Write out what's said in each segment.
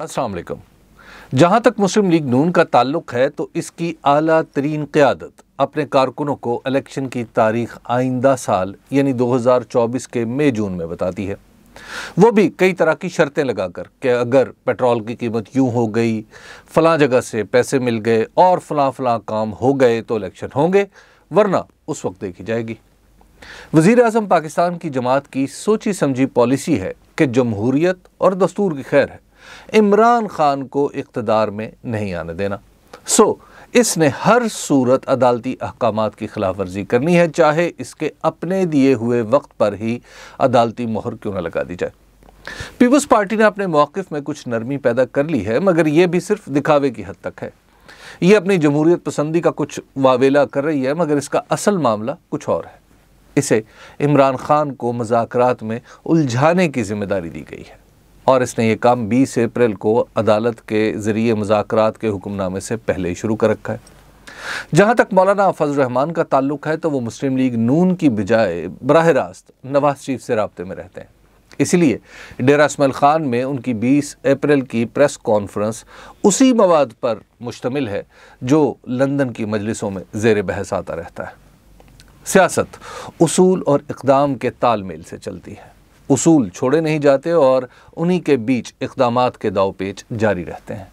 असलकम जहाँ तक मुस्लिम लीग नून का ताल्लुक है तो इसकी अला तरीन क़्यादत अपने कारकुनों को इलेक्शन की तारीख आइंदा साल यानी 2024 के मई जून में बताती है वो भी कई तरह की शर्तें लगाकर कि अगर पेट्रोल की कीमत यूं हो गई फला जगह से पैसे मिल गए और फला फलां काम हो गए तो इलेक्शन होंगे वरना उस वक्त देखी जाएगी वजीर अजम पाकिस्तान की जमात की सोची समझी पॉलिसी है कि जमहूरीत और दस्तूर की खैर है इमरान खान को इकतदार में नहीं आने देना सो इसने हर सूरत अदालती अहकाम की खिलाफ वर्जी करनी है चाहे इसके अपने दिए हुए वक्त पर ही अदालती मोहर क्यों ना लगा दी जाए पीपल्स पार्टी ने अपने मौकफ में कुछ नरमी पैदा कर ली है मगर यह भी सिर्फ दिखावे की हद तक है ये अपनी जमहूरियत पसंदी का कुछ वावेला कर रही है मगर इसका असल मामला कुछ और है इसे इमरान खान को मजाक में उलझाने की जिम्मेदारी दी गई है और इसने ये काम 20 अप्रैल को अदालत के ज़रिए मुजाकर के हुक्मनामे से पहले ही शुरू कर रखा है जहाँ तक मौलाना फजल रहमान का ताल्लुक है तो वो मुस्लिम लीग नून की बजाय बरह रास्त नवाज शरीफ से रबते में रहते हैं इसलिए डेरा इसमल ख़ान में उनकी बीस अप्रैल की प्रेस कॉन्फ्रेंस उसी मवाद पर मुश्तमिल है जो लंदन की मजलिसों में जेर बहस आता रहता है सियासत असूल और इकदाम के तालमेल से चलती है उसूल छोड़े नहीं जाते और उन्हीं के बीच इकदाम के दाव पेच जारी रहते हैं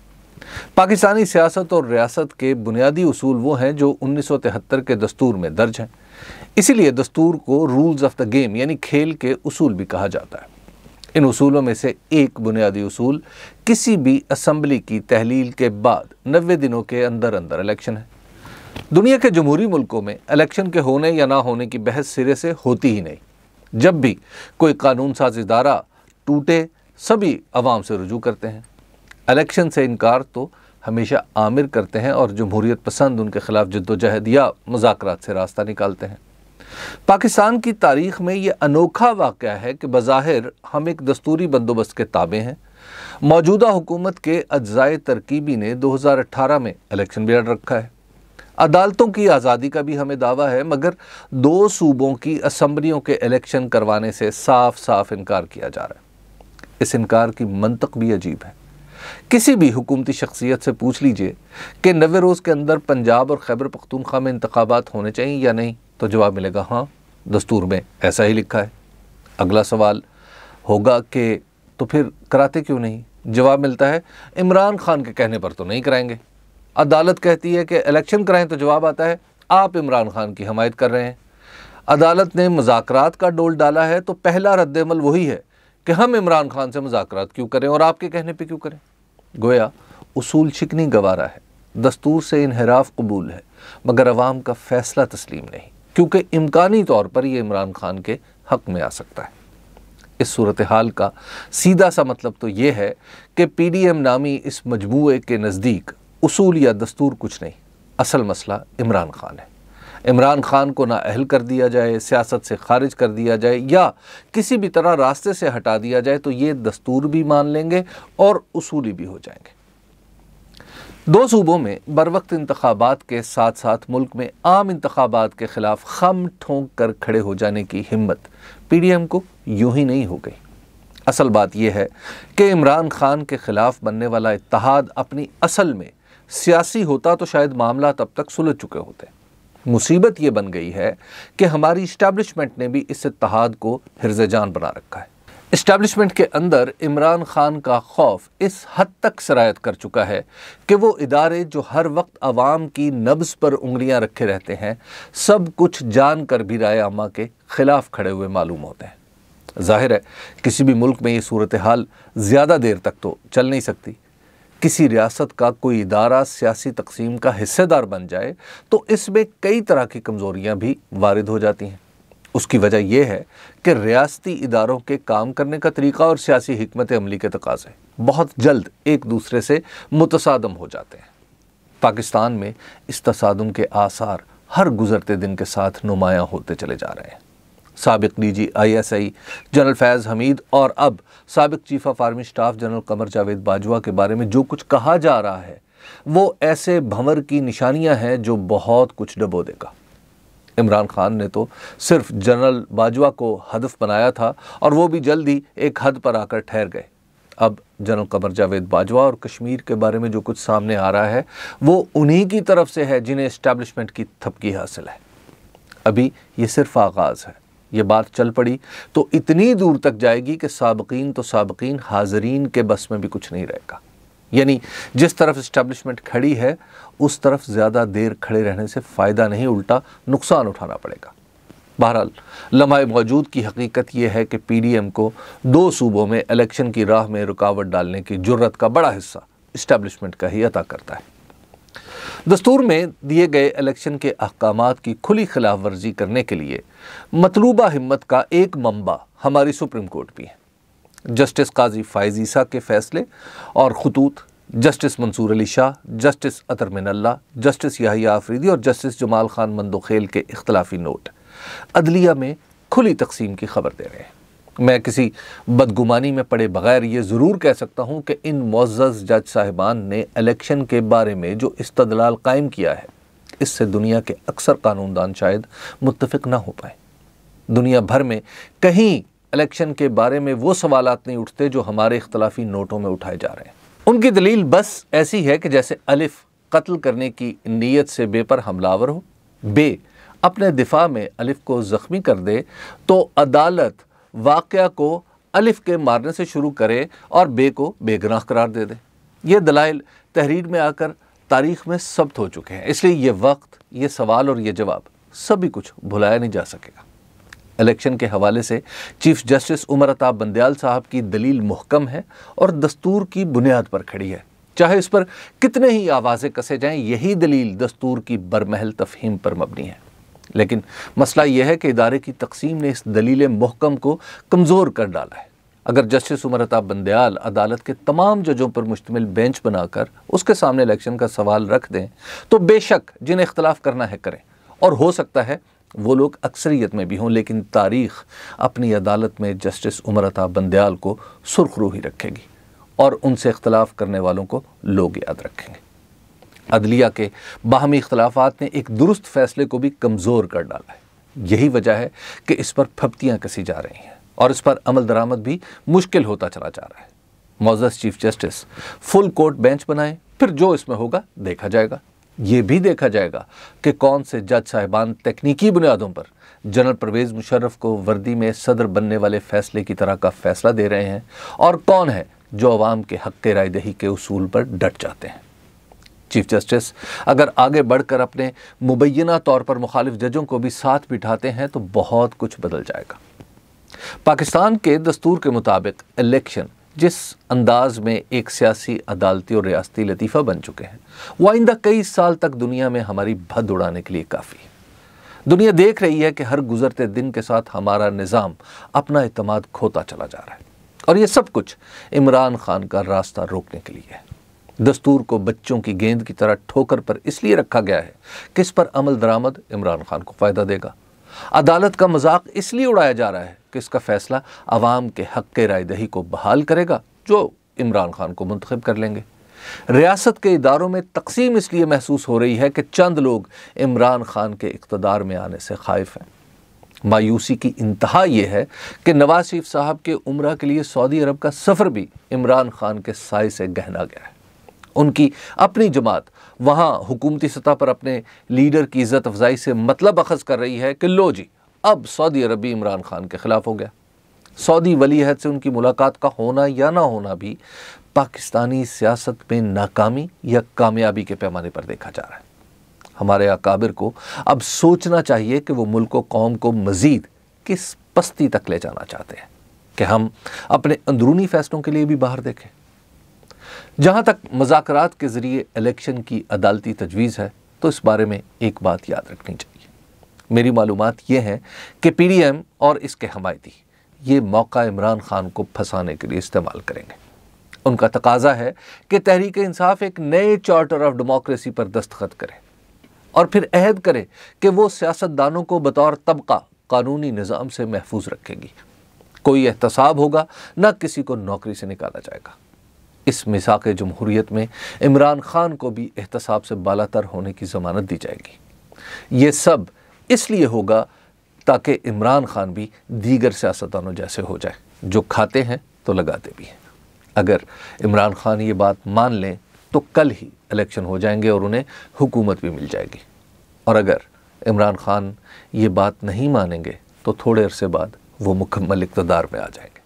पाकिस्तानी सियासत और रियासत के बुनियादी असूल वो हैं जो उन्नीस सौ तिहत्तर के दस्तूर में दर्ज हैं इसीलिए दस्तूर को रूल्स ऑफ द गेम यानी खेल के असूल भी कहा जाता है इन असूलों में से एक बुनियादी असूल किसी भी असम्बली की तहलील के बाद नबे दिनों के अंदर अंदर इलेक्शन है दुनिया के जमहूरी मुल्कों में इलेक्शन के होने या ना होने की बहस सिरे से होती ही नहीं जब भी कोई कानून साज इदारा टूटे सभी आवाम से रजू करते हैं इलेक्शन से इनकार तो हमेशा आमिर करते हैं और जमहूरियत पसंद उनके ख़िलाफ़ जद्दोजहद या मुजाकर से रास्ता निकालते हैं पाकिस्तान की तारीख में ये अनोखा वाक़ है कि बज़ाहिर हम एक दस्तूरी बंदोबस्त के ताबे हैं मौजूदा हुकूमत के अज्जाए तरकीबी ने 2018 में इलेक्शन भी अड रखा है अदालतों की आज़ादी का भी हमें दावा है मगर दो सूबों की असम्बलियों के इलेक्शन करवाने से साफ साफ इनकार किया जा रहा है इस इनकार की मंतक भी अजीब है किसी भी हुकूमती शख्सियत से पूछ लीजिए कि नवे रोज़ के अंदर पंजाब और खैबर पख्तूनख्वा में इंतबात होने चाहिए या नहीं तो जवाब मिलेगा हाँ दस्तूर में ऐसा ही लिखा है अगला सवाल होगा कि तो फिर कराते क्यों नहीं जवाब मिलता है इमरान खान के कहने पर तो नहीं कराएंगे अदालत कहती है कि इलेक्शन कराएं तो जवाब आता है आप इमरान खान की हमायत कर रहे हैं अदालत ने मुजात का डोल डाला है तो पहला रद्दमल वही है कि हम इमरान खान से मुजात क्यों करें और आपके कहने पर क्यों करें गोया उसूल छिकनी गवारा है दस्तूर से इनहराफ कबूल है मगर अवाम का फैसला तस्लीम नहीं क्योंकि इम्कानी तौर पर यह इमरान खान के हक में आ सकता है इस सूरत हाल का सीधा सा मतलब तो ये है कि पी डी एम नामी इस मजमू के नज़दीक उसूल या दस्तूर कुछ नहीं असल मसला इमरान खान है इमरान खान को ना अहल कर दिया जाए सियासत से खारिज कर दिया जाए या किसी भी तरह रास्ते से हटा दिया जाए तो ये दस्तूर भी मान लेंगे और उसूली भी हो जाएंगे दो सूबों में बर वक्त इंतबात के साथ साथ मुल्क में आम इंतबात के ख़िलाफ़ खम ठोंक कर खड़े हो जाने की हिम्मत पी डी एम को यूं ही नहीं हो गई असल बात यह है कि इमरान खान के ख़िलाफ़ बनने वाला इतिहाद अपनी असल में सियासी होता तो शायद मामला तब तक सुलझ चुके होते मुसीबत ये बन गई है कि हमारी इस्टेब्लिशमेंट ने भी इस इतिहाद को हिरजान बना रखा है इस्टेब्लिशमेंट के अंदर इमरान खान का खौफ इस हद तक शरायत कर चुका है कि वो इदारे जो हर वक्त आवाम की नब्ज़ पर उंगलियां रखे रहते हैं सब कुछ जान कर भी राय आमा के ख़िलाफ़ खड़े हुए मालूम होते हैं जाहिर है किसी भी मुल्क में ये सूरत हाल ज़्यादा देर तक तो चल नहीं सकती किसी रियासत का कोई इदारा सियासी तकसीम का हिस्सेदार बन जाए तो इसमें कई तरह की कमज़ोरियाँ भी वारद हो जाती हैं उसकी वजह यह है कि रियासती इदारों के काम करने का तरीका और सियासी हमत अमली के तकाजे बहुत जल्द एक दूसरे से मुतसादम हो जाते हैं पाकिस्तान में इस तसादम के आसार हर गुज़रते दिन के साथ नुमायाँ होते चले जा रहे हैं सबक DG ISI general Faiz Hameed और अब सबक chief of army staff general Qamar Javed Bajwa के बारे में जो कुछ कहा जा रहा है वो ऐसे भंवर की निशानियां हैं जो बहुत कुछ डबो देगा इमरान खान ने तो सिर्फ जनरल बाजवा को हदफ बनाया था और वो भी जल्द ही एक हद पर आकर ठहर गए अब जनरल कमर जावेद बाजवा और कश्मीर के बारे में जो कुछ सामने आ रहा है वो उन्हीं की तरफ से है जिन्हें इस्टेब्लिशमेंट की थपकी हासिल है अभी ये सिर्फ आगाज़ है ये बात चल पड़ी तो इतनी दूर तक जाएगी कि सबकिन तो सबकिन हाजरीन के बस में भी कुछ नहीं रहेगा यानी जिस तरफ इस्टबलिशमेंट खड़ी है उस तरफ ज़्यादा देर खड़े रहने से फ़ायदा नहीं उल्टा नुकसान उठाना पड़ेगा बहरहाल लम्हा मौजूद की हकीकत यह है कि पी डी एम को दो सूबों में इलेक्शन की राह में रुकावट डालने की जरूरत का बड़ा हिस्सा इस्टबलिशमेंट का ही अता करता है दस्तूर में दिए गए इलेक्शन के अहकाम की खुली खिलाफ वर्जी करने के लिए मतलूबा हिम्मत का एक मंबा हमारी सुप्रीम कोर्ट भी है जस्टिस काजी फायजीसा के फैसले और खतूत justice Mansoor Ali Shah justice Athar Minallah justice Yahya Afridi और जस्टिस जमाल खान मंदोखेल के अख्तिलाफी नोट अदलिया में खुली तकसीम की खबर दे रहे हैं मैं किसी बदगुमानी में पड़े बगैर ये ज़रूर कह सकता हूँ कि इन मोज़ जज साहिबान ने इलेक्शन के बारे में जो इस्तलाल कायम किया है इससे दुनिया के अक्सर कानूनदान शायद मुतफ़ ना हो पाए दुनिया भर में कहीं इलेक्शन के बारे में वो सवाल नहीं उठते जो हमारे इख्तलाफी नोटों में उठाए जा रहे हैं उनकी दलील बस ऐसी है कि जैसे अलिफ कत्ल करने की नीयत से बे पर हमलावर हो बे अपने दिफा में अलिफ को ज़ख्मी कर दे तो अदालत वाक़ को अलिफ के मारने से शुरू करें और बे को बेगनाह करार दे दें ये दलाइल तहरीर में आकर तारीख में सब्त हो चुके हैं इसलिए ये वक्त ये सवाल और ये जवाब सभी कुछ भुलाया नहीं जा सकेगा इलेक्शन के हवाले से चीफ जस्टिस उमर अताब बंदयाल साहब की दलील मुहकम है और दस्तूर की बुनियाद पर खड़ी है चाहे इस पर कितने ही आवाज़ें कसे जाएं यही दलील दस्तूर की बरमहल तफहीम पर मबनी है लेकिन मसला यह है कि इदारे की तकसीम ने इस दलील महकम को कमज़ोर कर डाला है अगर जस्टिस उमर अताब बंदयाल अदालत के तमाम जजों पर मुश्तमिल बेंच बनाकर उसके सामने इलेक्शन का सवाल रख दें तो बेशक जिन्हें इख्तलाफ करना है करें और हो सकता है वो लोग अक्सरियत में भी हों लेकिन तारीख अपनी अदालत में जस्टिस उमर अताब बंदयाल को सुरखरू ही रखेगी और उनसे इख्तलाफ करने वालों को लोग याद रखेंगे अदलिया के बाहमी इख्लाफात ने एक दुरुस्त फैसले को भी कमज़ोर कर डाला है यही वजह है कि इस पर फप्तियाँ कसी जा रही हैं और इस पर अमल दरामद भी मुश्किल होता चला जा रहा है मोजस chief justice full court bench बनाएं फिर जो इसमें होगा देखा जाएगा ये भी देखा जाएगा कि कौन से जज साहिबान तकनीकी बुनियादों पर जनरल परवेज़ मुशर्रफ को वर्दी में सदर बनने वाले फैसले की तरह का फैसला दे रहे हैं और कौन है जो अवाम के हक़ रायदही के असूल पर डट जाते हैं चीफ जस्टिस अगर आगे बढ़कर अपने मुबैना तौर पर मुखालिफ जजों को भी साथ बिठाते हैं तो बहुत कुछ बदल जाएगा पाकिस्तान के दस्तूर के मुताबिक इलेक्शन जिस अंदाज में एक सियासी अदालती और रियासती लतीफ़ा बन चुके हैं वो आइंदा कई साल तक दुनिया में हमारी भद उड़ाने के लिए काफ़ी है दुनिया देख रही है कि हर गुजरते दिन के साथ हमारा निज़ाम अपना अतमाद खोता चला जा रहा है और ये सब कुछ इमरान खान का रास्ता रोकने के लिए है दस्तूर को बच्चों की गेंद की तरह ठोकर पर इसलिए रखा गया है कि इस पर अमल दरामद इमरान खान को फ़ायदा देगा अदालत का मजाक इसलिए उड़ाया जा रहा है कि इसका फैसला आवाम के हक के रायदही को बहाल करेगा जो इमरान खान को मंतखब कर लेंगे रियासत के इदारों में तकसीम इसलिए महसूस हो रही है कि चंद लोग इमरान खान के इकतदार में आने से खाइफ हैं मायूसी की इंतहा यह है कि नवाज शरीफ साहब के उम्र के लिए सऊदी अरब का सफ़र भी इमरान खान के साय से गहना गया है उनकी अपनी जमात वहाँ हुकूमती सतह पर अपने लीडर की इज़्ज़त अफजाई से मतलब अखज़ कर रही है कि लो जी अब सऊदी अरबी इमरान खान के ख़िलाफ़ हो गया सऊदी वली अहद से उनकी मुलाकात का होना या ना होना भी पाकिस्तानी सियासत में नाकामी या कामयाबी के पैमाने पर देखा जा रहा है हमारे अकाबिर को अब सोचना चाहिए कि वो मुल्क कौम को मज़ीद किस पस्ती तक ले जाना चाहते हैं कि हम अपने अंदरूनी फैसलों के लिए भी बाहर देखें जहाँ तक मजाक के ज़रिए इलेक्शन की अदालती तजवीज़ है तो इस बारे में एक बात याद रखनी चाहिए मेरी मालूम ये है कि पी डी एम और इसके हमायती ये मौका इमरान खान को फंसाने के लिए इस्तेमाल करेंगे उनका तकाजा है कि तहरीक इंसाफ एक नए चार्टर ऑफ डेमोक्रेसी पर दस्तखत करें और फिर अहद करे कि वो सियासतदानों को बतौर तबका कानूनी निज़ाम से महफूज रखेगी कोई एहतसाब होगा ना किसी को नौकरी से निकाला जाएगा इस मिसाक जमहूरीत में इमरान खान को भी एहतसाब से बालातर होने की ज़मानत दी जाएगी ये सब इसलिए होगा ताकि इमरान खान भी दीगर सियासतदानों जैसे हो जाए जो खाते हैं तो लगाते भी हैं अगर इमरान खान ये बात मान लें तो कल ही इलेक्शन हो जाएंगे और उन्हें हुकूमत भी मिल जाएगी और अगर इमरान खान ये बात नहीं मानेंगे तो थोड़े अरसे बाद वो मुकम्मल इकतदार में आ जाएंगे